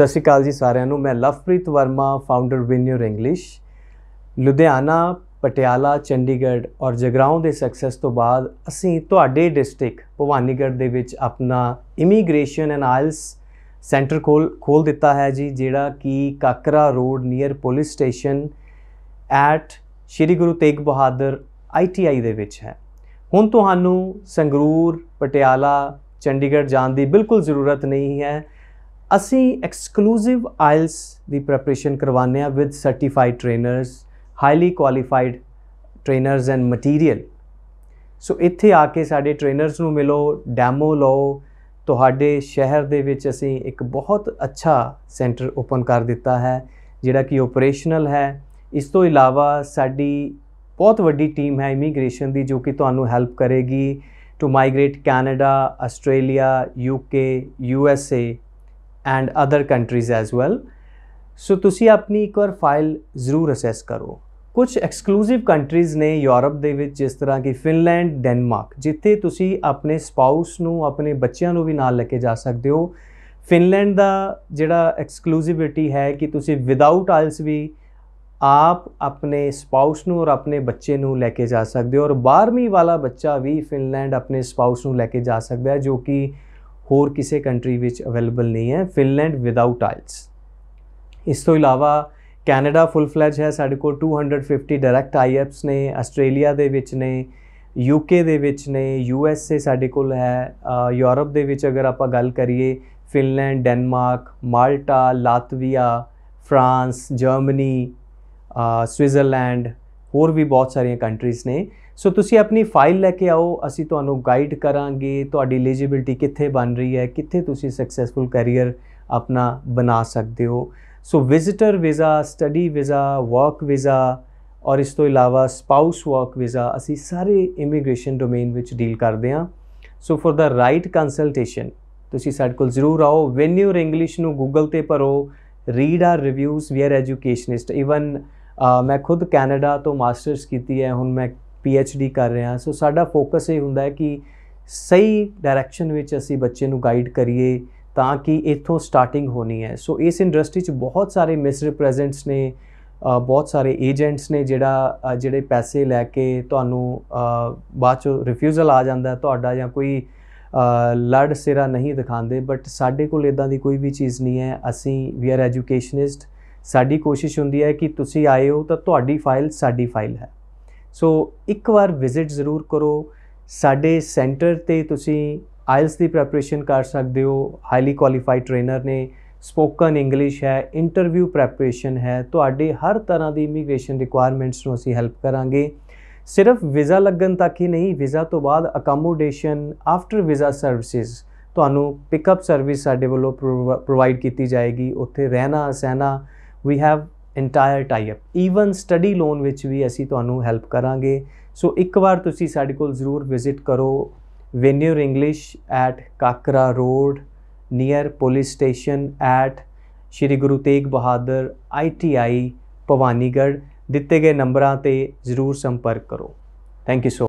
ਸਤਿ ਸ਼੍ਰੀ ਅਕਾਲ ਜੀ ਸਾਰਿਆਂ ਨੂੰ ਮੈਂ ਲਵਪ੍ਰੀਤ ਵਰਮਾ ਫਾਊਂਡਰ ਵਿਨਿਊਰ ਇੰਗਲਿਸ਼ ਲੁਧਿਆਣਾ ਪਟਿਆਲਾ ਚੰਡੀਗੜ੍ਹ ਔਰ ਜਗਰਾਉਂ ਦੇ ਸਕਸੈਸ ਤੋਂ ਬਾਅਦ ਅਸੀਂ ਤੁਹਾਡੇ ਡਿਸਟ੍ਰਿਕਟ ਭਵਾਨੀਗੜ੍ਹ ਦੇ ਵਿੱਚ ਆਪਣਾ ਇਮੀਗ੍ਰੇਸ਼ਨ ਐਂਡ ਆਇਲਸ ਸੈਂਟਰ ਖੋਲ ਖੋਲ ਦਿੱਤਾ ਹੈ ਜੀ ਜਿਹੜਾ ਕਿ Kakra road near police station at Shri Guru Tegh Bahadur ITI ਦੇ ਵਿੱਚ ਹੈ ਹੁਣ ਤੁਹਾਨੂੰ ਸੰਗਰੂਰ ਪਟਿਆਲਾ ਚੰਡੀਗੜ੍ਹ ਜਾਣ ਦੀ ਬਿਲਕੁਲ ਜ਼ਰੂਰਤ ਨਹੀਂ ਹੈ ਅਸੀਂ ਐਕਸਕਲੂਸਿਵ ਆਇਲਸ ਦੀ ਪ੍ਰੈਪਰੇਸ਼ਨ ਕਰਵਾਉਂਦੇ ਆ with certified trainers highly qualified trainers and material so ਇੱਥੇ ਆ ਕੇ ਸਾਡੇ ਟ੍ਰੇਨਰਸ ਨੂੰ ਮਿਲੋ ਡੈਮੋ ਲਓ ਤੁਹਾਡੇ ਸ਼ਹਿਰ ਦੇ ਵਿੱਚ ਅਸੀਂ ਇੱਕ ਬਹੁਤ ਅੱਛਾ ਸੈਂਟਰ ਓਪਨ ਕਰ ਦਿੱਤਾ ਹੈ ਜਿਹੜਾ ਕਿ ਆਪਰੇਸ਼ਨਲ ਹੈ ਇਸ ਤੋਂ ਇਲਾਵਾ ਸਾਡੀ ਬਹੁਤ ਵੱਡੀ ਟੀਮ ਹੈ ਇਮੀਗ੍ਰੇਸ਼ਨ ਦੀ ਜੋ ਕਿ ਤੁਹਾਨੂੰ ਹੈਲਪ ਕਰੇਗੀ to migrate Canada Australia UK USA and other countries as well so ਤੁਸੀਂ ਆਪਣੀ ਇੱਕ ਵਾਰ ਫਾਈਲ ਜ਼ਰੂਰ ਅਸੈਸ ਕਰੋ ਕੁਝ ਐਕਸਕਲੂਸਿਵ ਕੰਟਰੀਜ਼ ਨੇ ਯੂਰਪ ਦੇ ਵਿੱਚ ਜਿਸ ਤਰ੍ਹਾਂ ਕਿ ਫਿਨਲੈਂਡ ਡੈਨਮਾਰਕ ਜਿੱਥੇ ਤੁਸੀਂ ਆਪਣੇ ਸਪਾਊਸ ਨੂੰ ਆਪਣੇ ਬੱਚਿਆਂ ਨੂੰ ਵੀ ਨਾਲ ਲੈ ਕੇ ਜਾ ਸਕਦੇ ਹੋ ਫਿਨਲੈਂਡ ਦਾ ਜਿਹੜਾ ਐਕਸਕਲੂਸਿਵਿਟੀ ਹੈ ਕਿ ਤੁਸੀਂ ਵਿਦਆਊਟ ਆਇਲਸ ਵੀ ਆਪ ਆਪਣੇ ਸਪਾਊਸ ਨੂੰ ਔਰ ਆਪਣੇ ਬੱਚੇ ਨੂੰ ਲੈ ਕੇ ਜਾ ਸਕਦੇ ਹੋ ਔਰ 12ਵੀਂ ਵਾਲਾ ਬੱਚਾ ਵੀ ਫਿਨਲੈਂਡ ਆਪਣੇ ਸਪਾਊਸ ਨੂੰ ਲੈ ਕੇ ਜਾ ਸਕਦਾ ਹੈ ਜੋ ਕਿ ਹੋਰ ਕਿਸੇ ਕੰਟਰੀ ਵਿੱਚ ਅਵੇਲੇਬਲ ਨਹੀਂ ਹੈ ਫਿਨਲੈਂਡ ਵਿਦਆਊਟ ਆਇਲਸ ਇਸ ਤੋਂ ਇਲਾਵਾ ਕੈਨੇਡਾ ਫੁੱਲ ਫਲੈਜ ਹੈ ਸਾਡੇ ਕੋਲ 250 ਡਾਇਰੈਕਟ ਆਈਐਪਸ ਨੇ ਆਸਟ੍ਰੇਲੀਆ ਦੇ ਵਿੱਚ ਨੇ ਯੂਕੇ ਦੇ ਵਿੱਚ ਨੇ ਯੂਐਸਏ ਸਾਡੇ ਕੋਲ ਹੈ ਯੂਰਪ ਦੇ ਵਿੱਚ ਅਗਰ ਆਪਾਂ ਗੱਲ ਕਰੀਏ Finland Denmark Malta Latvia France Germany Switzerland ਹੋਰ ਵੀ ਬਹੁਤ ਸਾਰੀਆਂ ਕੰਟਰੀਜ਼ ਨੇ ਸੋ ਤੁਸੀਂ ਆਪਣੀ ਫਾਈਲ ਲੈ ਕੇ ਆਓ ਅਸੀਂ ਤੁਹਾਨੂੰ ਗਾਈਡ ਕਰਾਂਗੇ ਤੁਹਾਡੀ ਐਲੀਜੀਬਿਲਟੀ ਕਿੱਥੇ ਬਣ ਰਹੀ ਹੈ ਕਿੱਥੇ ਤੁਸੀਂ ਸਕਸੈਸਫੁਲ ਕੈਰੀਅਰ ਆਪਣਾ ਬਣਾ ਸਕਦੇ ਹੋ so visitor visa study visa work visa ਔਰ ਇਸ ਤੋਂ ਇਲਾਵਾ ਸਪਾਊਸ ਵਰਕ ਵੀਜ਼ਾ ਅਸੀਂ ਸਾਰੇ ਇਮੀਗ੍ਰੇਸ਼ਨ ਡੋਮੇਨ ਵਿੱਚ ਡੀਲ ਕਰਦੇ ਹਾਂ so for the right consultation ਤੁਸੀਂ ਸਾਡੇ ਕੋਲ ਜ਼ਰੂਰ ਆਓ ਵੈਨਿਊਰ ਇੰਗਲਿਸ਼ ਨੂੰ ਗੂਗਲ ਤੇ ਭਰੋ read our reviews we are educationist even ਮੈਂ ਖੁਦ ਕੈਨੇਡਾ ਤੋਂ ਮਾਸਟਰਸ ਕੀਤੀ ਹੈ ਹੁਣ ਮੈਂ ਪੀ ਐਚ ਡੀ ਕਰ ਰਿਹਾ ਸੋ ਸਾਡਾ ਫੋਕਸ ਇਹ ਹੁੰਦਾ ਹੈ ਕਿ ਸਹੀ ਡਾਇਰੈਕਸ਼ਨ ਵਿੱਚ ਅਸੀਂ ਬੱਚੇ ਨੂੰ ਗਾਈਡ ਕਰੀਏ ਤਾਂ ਕਿ ਇਥੋਂ ਸਟਾਰਟਿੰਗ ਹੋਣੀ ਹੈ ਸੋ ਇਸ ਇੰਡਸਟਰੀ 'ਚ ਬਹੁਤ ਸਾਰੇ ਮਿਸਰੀਪ੍ਰੈਜ਼ੈਂਟਸ ਨੇ ਬਹੁਤ ਸਾਰੇ ਏਜੰਟਸ ਨੇ ਜਿਹੜਾ ਜਿਹੜੇ ਪੈਸੇ ਲੈ ਕੇ ਤੁਹਾਨੂੰ ਬਾਅਦ ਚ ਰਿਫਿਊਜ਼ਲ ਆ ਜਾਂਦਾ ਤੁਹਾਡਾ ਜਾਂ ਕੋਈ ਲੜ ਸਿਰਾ ਨਹੀਂ ਦਿਖਾਉਂਦੇ ਬਟ ਸਾਡੇ ਕੋਲ ਇਦਾਂ ਦੀ ਕੋਈ ਵੀ ਚੀਜ਼ ਨਹੀਂ ਹੈ ਅਸੀਂ ਵੀ ਆਰ ਐਜੂਕੇਸ਼ਨਿਸਟ ਸਾਡੀ ਕੋਸ਼ਿਸ਼ ਹੁੰਦੀ ਹੈ ਕਿ ਤੁਸੀਂ ਆਏ ਹੋ ਤਾਂ ਤੁਹਾਡੀ ਫਾਈਲ ਸਾਡੀ ਫਾਈਲ ਹੈ ਸੋ ਇੱਕ ਵਾਰ ਵਿਜ਼ਿਟ ਜ਼ਰੂਰ ਕਰੋ ਸਾਡੇ ਸੈਂਟਰ ਤੇ ਤੁਸੀਂ ਆਇਲਸ ਦੀ ਪ੍ਰੈਪਰੇਸ਼ਨ ਕਰ ਸਕਦੇ ਹੋ ਹਾਈਲੀ ਕੁਆਲੀਫਾਈਡ ਟ੍ਰੇਨਰ ਨੇ ਸਪੋਕਨ ਇੰਗਲਿਸ਼ ਹੈ ਇੰਟਰਵਿਊ ਪ੍ਰੈਪਰੇਸ਼ਨ ਹੈ ਤੁਹਾਡੇ ਹਰ ਤਰ੍ਹਾਂ ਦੀ ਇਮੀਗ੍ਰੇਸ਼ਨ ਰਿਕੁਆਇਰਮੈਂਟਸ ਨੂੰ ਅਸੀਂ ਹੈਲਪ ਕਰਾਂਗੇ ਸਿਰਫ ਵੀਜ਼ਾ ਲੱਗਣ ਤੱਕ ਹੀ ਨਹੀਂ ਵੀਜ਼ਾ ਤੋਂ ਬਾਅਦ ਅਕਮੋਡੇਸ਼ਨ ਆਫਟਰ ਵੀਜ਼ਾ ਸਰਵਿਸਿਜ਼ ਤੁਹਾਨੂੰ ਪਿਕਅਪ ਸਰਵਿਸ ਸਾਡੇ ਵੱਲੋਂ ਪ੍ਰੋਵਾਈਡ ਕੀਤੀ ਜਾਏਗੀ ਉੱਥੇ ਰਹਿਣਾ ਸਹਿਣਾ ਵੀ have entire tie up even study loan ਵਿੱਚ ਵੀ ਅਸੀਂ ਤੁਹਾਨੂੰ ਹੈਲਪ ਕਰਾਂਗੇ ਸੋ ਇੱਕ ਵਾਰ ਤੁਸੀਂ ਸਾਡੇ ਕੋਲ ਜ਼ਰੂਰ ਵਿਜ਼ਿਟ ਕਰੋ ਵੈਨਿਊਰ English at Kakra road near police station at Shri Guru Tegh Bahadur ITI Bhawanigarh ਦਿੱਤੇ ਗਏ ਨੰਬਰਾਂ ਤੇ ਜ਼ਰੂਰ ਸੰਪਰਕ ਕਰੋ ਥੈਂਕ ਯੂ